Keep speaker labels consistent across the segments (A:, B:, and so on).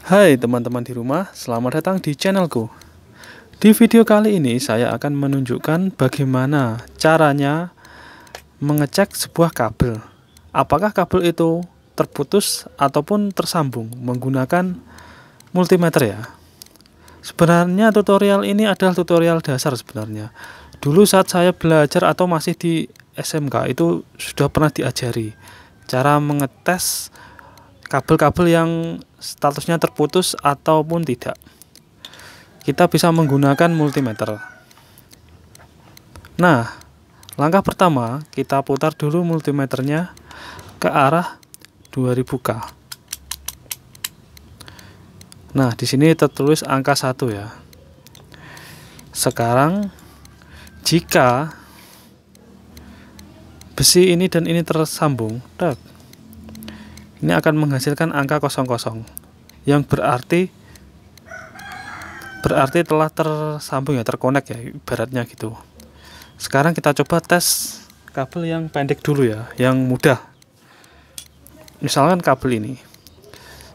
A: Hai teman-teman di rumah, selamat datang di channelku. Di video kali ini saya akan menunjukkan bagaimana caranya mengecek sebuah kabel. Apakah kabel itu terputus ataupun tersambung menggunakan multimeter ya. Sebenarnya tutorial ini adalah tutorial dasar sebenarnya. Dulu saat saya belajar atau masih di SMK itu sudah pernah diajari cara mengetes kabel-kabel yang statusnya terputus ataupun tidak. Kita bisa menggunakan multimeter. Nah, langkah pertama kita putar dulu multimeternya ke arah 2000K. Nah, di sini tertulis angka 1 ya. Sekarang jika besi ini dan ini tersambung, tak ini akan menghasilkan angka kosong yang berarti berarti telah tersambung ya terkonek ya ibaratnya gitu sekarang kita coba tes kabel yang pendek dulu ya yang mudah misalkan kabel ini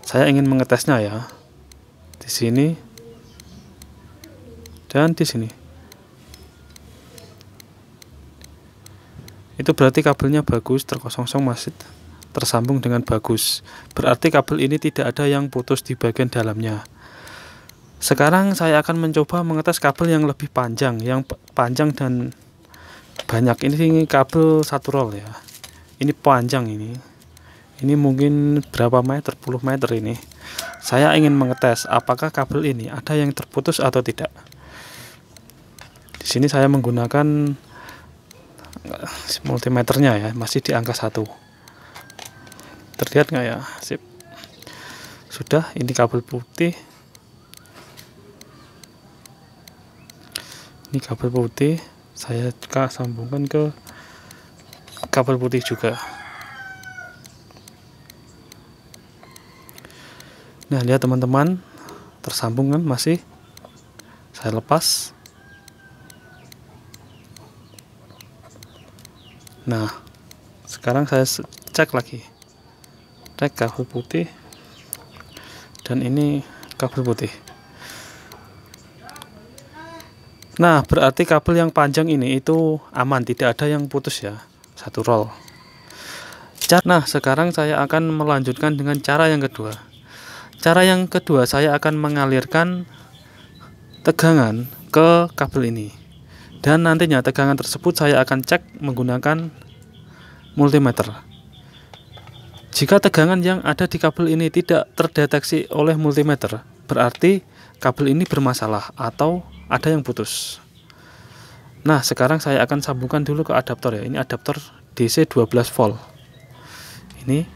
A: saya ingin mengetesnya ya di sini dan di sini itu berarti kabelnya bagus terkosong-kosong masih tersambung dengan bagus. Berarti kabel ini tidak ada yang putus di bagian dalamnya. Sekarang saya akan mencoba mengetes kabel yang lebih panjang, yang panjang dan banyak. Ini kabel satu roll ya. Ini panjang ini. Ini mungkin berapa meter, puluh meter ini. Saya ingin mengetes apakah kabel ini ada yang terputus atau tidak. Di sini saya menggunakan multimeternya ya masih di angka satu terlihat nggak ya sip sudah ini kabel putih ini kabel putih saya juga sambungkan ke kabel putih juga Nah, lihat teman-teman, tersambung kan masih. Saya lepas. Nah, sekarang saya cek lagi tek kabel putih dan ini kabel putih nah berarti kabel yang panjang ini itu aman tidak ada yang putus ya satu roll nah sekarang saya akan melanjutkan dengan cara yang kedua cara yang kedua saya akan mengalirkan tegangan ke kabel ini dan nantinya tegangan tersebut saya akan cek menggunakan multimeter jika tegangan yang ada di kabel ini tidak terdeteksi oleh multimeter, berarti kabel ini bermasalah atau ada yang putus. Nah, sekarang saya akan sambungkan dulu ke adaptor ya. Ini adaptor DC 12 volt. Ini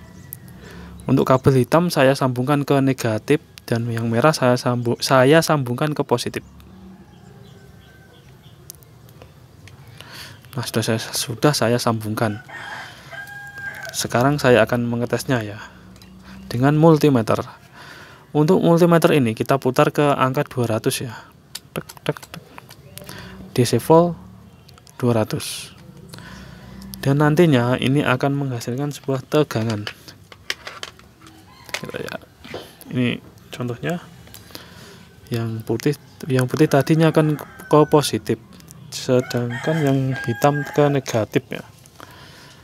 A: untuk kabel hitam saya sambungkan ke negatif dan yang merah saya sambung saya sambungkan ke positif. Nah, sudah saya sudah saya sambungkan. Sekarang saya akan mengetesnya ya dengan multimeter. Untuk multimeter ini kita putar ke angka 200 ya. Tek tek tek. DC volt 200. Dan nantinya ini akan menghasilkan sebuah tegangan. Ya. Ini contohnya yang putih yang putih tadinya akan ke positif sedangkan yang hitam ke negatif ya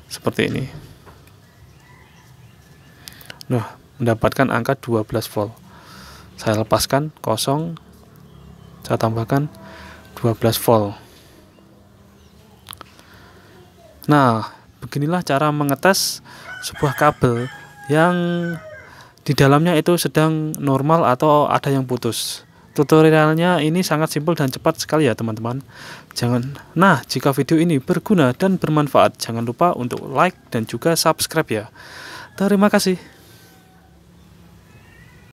A: seperti ini Nah, mendapatkan angka 12 volt. Saya lepaskan kosong, saya tambahkan 12 volt. Nah, beginilah cara mengetes sebuah kabel yang di dalamnya itu sedang normal atau ada yang putus. Tutorialnya ini sangat simpel dan cepat sekali ya teman-teman. Jangan. Nah, jika video ini berguna dan bermanfaat, jangan lupa untuk like dan juga subscribe ya. Terima kasih.